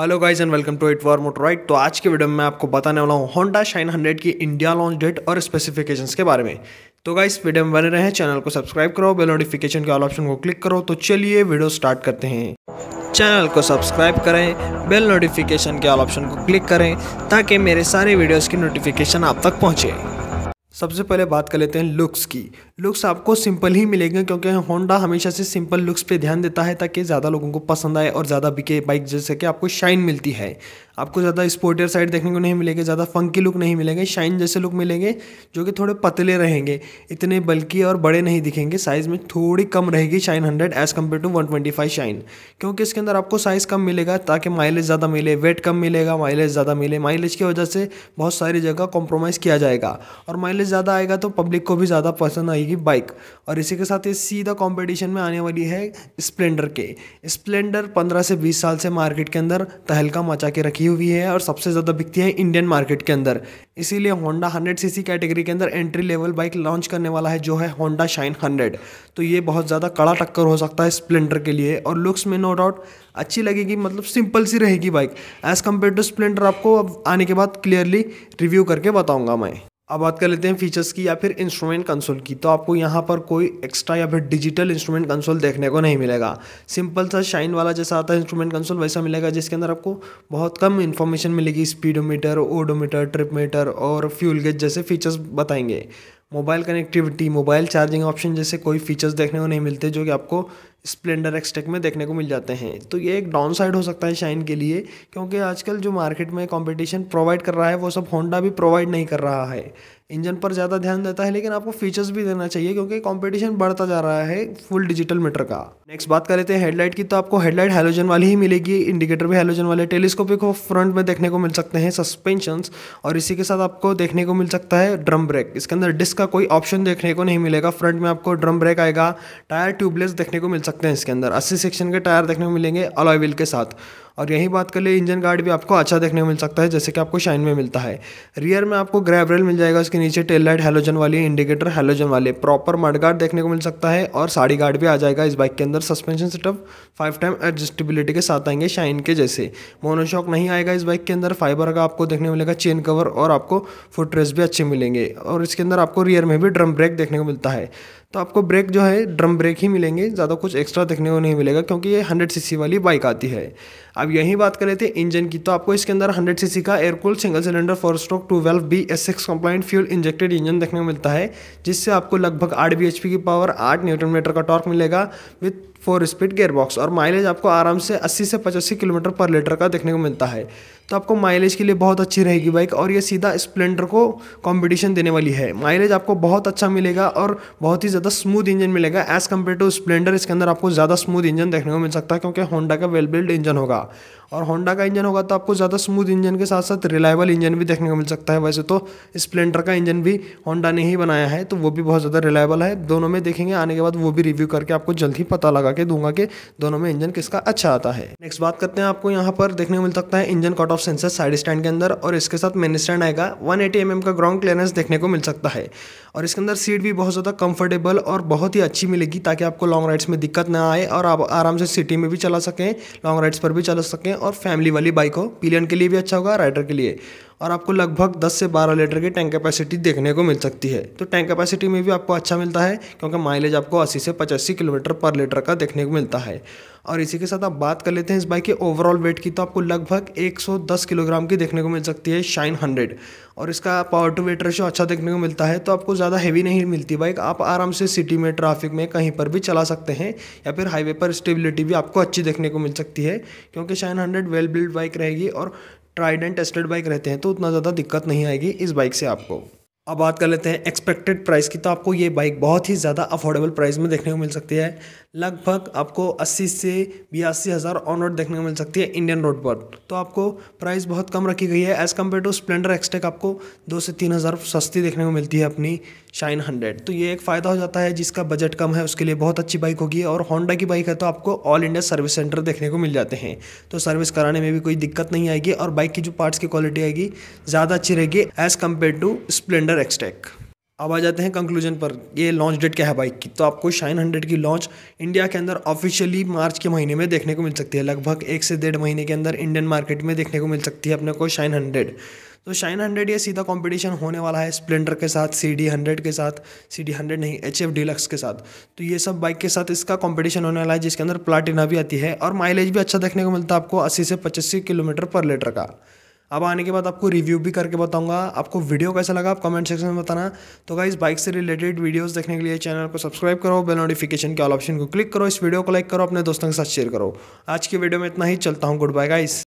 hello guys and welcome to इट वॉर मोट राइट तो आज के वीडियो में मैं आपको बताने वाला हूँ होंडा शाइन हंड्रेड की इंडिया लॉन्च डेट और स्पेसिफिकेशंस के बारे में तो गाइस वीडियो में बने रहे चैनल को सब्सक्राइब करो बेल नोटिफिकेशन के ऑल ऑप्शन को क्लिक करो तो चलिए वीडियो स्टार्ट करते हैं चैनल को सब्सक्राइब करें बेल नोटिफिकेशन के ऑल ऑप्शन को क्लिक करें ताकि मेरे सारे वीडियोज़ की नोटिफिकेशन आप तक पहुँचे सबसे पहले बात कर लेते हैं लुक्स की लुक्स आपको सिंपल ही मिलेंगे क्योंकि होंडा हमेशा से सिंपल लुक्स पे ध्यान देता है ताकि ज़्यादा लोगों को पसंद आए और ज़्यादा बिके बाइक जैसे कि आपको शाइन मिलती है आपको ज़्यादा स्पोर्टियर साइड देखने को नहीं मिलेगी ज़्यादा फंकी लुक नहीं मिलेंगे शाइन जैसे लुक मिलेंगे जो कि थोड़े पतले रहेंगे इतने बल्कि और बड़े नहीं दिखेंगे साइज़ में थोड़ी कम रहेगी Shine hundred as compare to one twenty five Shine क्योंकि इसके अंदर आपको साइज़ कम मिलेगा ताकि माइलेज ज़्यादा मिले वेट कम मिलेगा माइलेज ज़्यादा मिले माइलेज की वजह से बहुत सारी जगह कॉम्प्रोमाइज़ किया जाएगा और माइलेज ज़्यादा आएगा तो पब्लिक को भी ज़्यादा पसंद आएगी बाइक और इसी के साथ ये सीधा कॉम्पिटिशन में आने वाली है स्प्लेंडर के स्प्लेंडर पंद्रह से बीस साल से मार्केट के अंदर तहलका मचा के रखी रखी हुई है और सबसे ज़्यादा बिकती है इंडियन मार्केट के अंदर इसीलिए होंडा 100 सीसी कैटेगरी के अंदर एंट्री लेवल बाइक लॉन्च करने वाला है जो है होंडा शाइन 100 तो ये बहुत ज़्यादा कड़ा टक्कर हो सकता है स्प्लेंडर के लिए और लुक्स में नो डाउट अच्छी लगेगी मतलब सिंपल सी रहेगी bike as compare to Splendor आपको अब आने के बाद क्लियरली रिव्यू करके बताऊँगा मैं अब बात कर लेते हैं फीचर्स की या फिर इंस्ट्रूमेंट कंसोल की तो आपको यहाँ पर कोई एक्स्ट्रा या फिर डिजिटल इंस्ट्रूमेंट कंसोल देखने को नहीं मिलेगा सिंपल सा शाइन वाला जैसा आता है इंस्ट्रूमेंट कंसोल वैसा मिलेगा जिसके अंदर आपको बहुत कम इन्फॉर्मेशन मिलेगी स्पीडोमीटर ओडोमीटर ट्रिप मीटर और फ्यूल गेज जैसे फीचर्स बताएंगे mobile connectivity mobile charging option जैसे कोई फीचर्स देखने को नहीं मिलते जो कि आपको स्प्लेंडर एक्सटेक में देखने को मिल जाते हैं तो ये एक डाउन साइड हो सकता है शाइन के लिए क्योंकि आजकल जो मार्केट में कंपटीशन प्रोवाइड कर रहा है वो सब होंडा भी प्रोवाइड नहीं कर रहा है इंजन पर ज़्यादा ध्यान देता है लेकिन आपको फीचर्स भी देना चाहिए क्योंकि कंपटीशन बढ़ता जा रहा है फुल डिजिटल मीटर का नेक्स्ट बात कर लेते हैं हेडलाइट की तो आपको हेडलाइट हेलोजन वाली ही मिलेगी इंडिकेटर भी हेलोजन वाले टेलीस्कोपिक को फ्रंट में देखने को मिल सकते हैं सस्पेंशन और इसी के साथ आपको देखने को मिल सकता है ड्रम ब्रेक इसके अंदर डिस्क का कोई ऑप्शन देखने को नहीं मिलेगा फ्रंट में आपको ड्रम ब्रेक आएगा टायर ट्यूबलेस देखने को मिल सकता सकते हैं इसके अंदर अस्सी सेक्शन के टायर देखने को मिलेंगे अलॉय व्हील के साथ और यही बात कर ले इंजन गार्ड भी आपको अच्छा देखने को मिल सकता है जैसे कि आपको शाइन में मिलता है रियर में आपको ग्रैब रेल मिल जाएगा उसके नीचे टेल लाइट हेलोजन वाली इंडिकेटर हेलोजन वाले प्रॉपर मड गार्ड देखने को मिल सकता है और साड़ी गार्ड भी आ जाएगा इस बाइक के अंदर suspension setup five time adjustability के साथ आएंगे शाइन के जैसे मोनोशॉक नहीं आएगा इस बाइक के अंदर फाइबर का आपको देखने को मिलेगा चेन कवर और आपको फुट रेस भी अच्छे मिलेंगे और इसके अंदर आपको रियर में भी ड्रम ब्रेक देखने को मिलता है तो आपको ब्रेक जो है ड्रम ब्रेक ही मिलेंगे ज़्यादा कुछ एक्स्ट्रा देखने को नहीं मिलेगा क्योंकि ये हंड्रेड सी वाली बाइक आती है अब यही बात कर थे इंजन की तो आपको इसके अंदर हंड्रेड सी का air cool single cylinder four stroke valve B S X compliant fuel injected engine देखने को मिलता है जिससे आपको लगभग आठ बी की पावर आठ न्यूटन मीटर का टॉर्क मिलेगा विथ फोर स्पीड गेयरबॉक्स और माइलेज आपको आराम से अस्सी से पचासी किलोमीटर पर लीटर का देखने को मिलता है तो आपको माइलेज के लिए बहुत अच्छी रहेगी बाइक और ये सीधा स्प्लेंडर को कॉम्पिटिशन देने वाली है माइलेज आपको बहुत अच्छा मिलेगा और बहुत ही ज़्यादा स्मूथ इंजन मिलेगा एज़ कम्पेयर टू स्प्लेंडर इसके अंदर आपको ज़्यादा स्मूथ इंजन देखने को मिल सकता है क्योंकि होंडा का वेल बिल्ड इंजन होगा और होंडा का इंजन होगा तो आपको ज़्यादा स्मूथ इंजन के साथ साथ रिलायबल इंजन भी देखने को मिल सकता है वैसे तो स्प्लेंडर का इंजन भी होंडा ने ही बनाया है तो वो भी बहुत ज़्यादा रिलायबल है दोनों में देखेंगे आने के बाद वो भी रिव्यू करके आपको जल्द ही पता लगा के दूंगा कि दोनों में इंजन किसका अच्छा आता है नेक्स्ट बात करते हैं आपको यहाँ पर देखने को मिल सकता है engine cut off sensor side stand के अंदर और इसके साथ मेन स्टैंड आएगा 180 एटी mm का ग्राउंड क्लियरेंस देखने को मिल सकता है और इसके अंदर सीट भी बहुत ज़्यादा कंफर्टेबल और बहुत ही अच्छी मिलेगी ताकि आपको लॉन्ग राइड्स में दिक्कत ना आए और आप आराम से सिटी में भी चला सकें लॉन्ग राइड्स पर भी चला सकें और फैमिली वाली बाइक हो पिलियन के लिए भी अच्छा होगा राइडर के लिए और आपको लगभग 10 से 12 लीटर की टैंक कैपेसिटी देखने को मिल सकती है तो टैंक कैपेसिटी में भी आपको अच्छा मिलता है क्योंकि माइलेज आपको 80 से पचासी किलोमीटर पर लीटर का देखने को मिलता है और इसी के साथ आप बात कर लेते हैं इस बाइक के ओवरऑल वेट की तो आपको लगभग 110 किलोग्राम की देखने को मिल सकती है शाइन हंड्रेड और इसका पावर टू वेट रेशो अच्छा देखने को मिलता है तो आपको ज़्यादा हैवी नहीं मिलती बाइक आप आराम से सिटी में ट्रैफिक में कहीं पर भी चला सकते हैं या फिर हाईवे पर स्टेबिलिटी भी आपको अच्छी देखने को मिल सकती है क्योंकि Shine hundred well build bike रहेगी और ट्राइड एंड टेस्टेड बाइक रहते हैं तो उतना ज़्यादा दिक्कत नहीं आएगी इस बाइक से आपको अब बात कर लेते हैं एक्सपेक्टेड प्राइस की तो आपको ये बाइक बहुत ही ज़्यादा अफोर्डेबल प्राइस में देखने को मिल सकती है लगभग आपको 80 से बयासी हज़ार ऑन रोड देखने को मिल सकती है इंडियन रोड पर तो आपको प्राइस बहुत कम रखी गई है as compare to Splendor Xtec आपको दो से तीन हज़ार सस्ती देखने को मिलती है अपनी शाइन हंड्रेड तो ये एक फ़ायदा हो जाता है जिसका बजट कम है उसके लिए बहुत अच्छी बाइक होगी और होंडा की बाइक है तो आपको ऑल इंडिया सर्विस सेंटर देखने को मिल जाते हैं तो सर्विस कराने में भी कोई दिक्कत नहीं आएगी और बाइक की जो पार्ट्स की क्वालिटी आएगी ज़्यादा अच्छी रहेगी as compare to Splendor under Xtec अब आ जाते हैं कंक्लूजन पर ये लॉन्च डेट क्या है बाइक की तो आपको शाइन हंड्रेड की लॉन्च इंडिया के अंदर ऑफिशियली मार्च के महीने में देखने को मिल सकती है लगभग एक से डेढ़ महीने के अंदर इंडियन मार्केट में देखने को मिल सकती है अपने को शाइन हंड्रेड तो शाइन हंड्रेड ये सीधा कंपटीशन होने वाला है स्प्लेंडर के साथ सी डी हंड्रेड के साथ सी डी हंड्रेड नहीं एच एफ डिलक्स के साथ तो ये सब बाइक के साथ इसका कंपटीशन होने वाला है जिसके अंदर प्लाटिना भी आती है और माइलेज भी अच्छा देखने को मिलता है आपको अस्सी से पचासी किलोमीटर पर लीटर का अब आने के बाद आपको रिव्यू भी करके बताऊंगा आपको वीडियो कैसा लगा आप कमेंट सेक्शन में बताना तो गाइस बाइक से रिलेटेड वीडियोस देखने के लिए चैनल को सब्सक्राइब करो बेल नोटिफिकेशन के ऑल ऑप्शन को क्लिक करो इस वीडियो को लाइक करो अपने दोस्तों के साथ शेयर करो आज की वीडियो में इतना ही चलता हूँ गुड बाय गाइस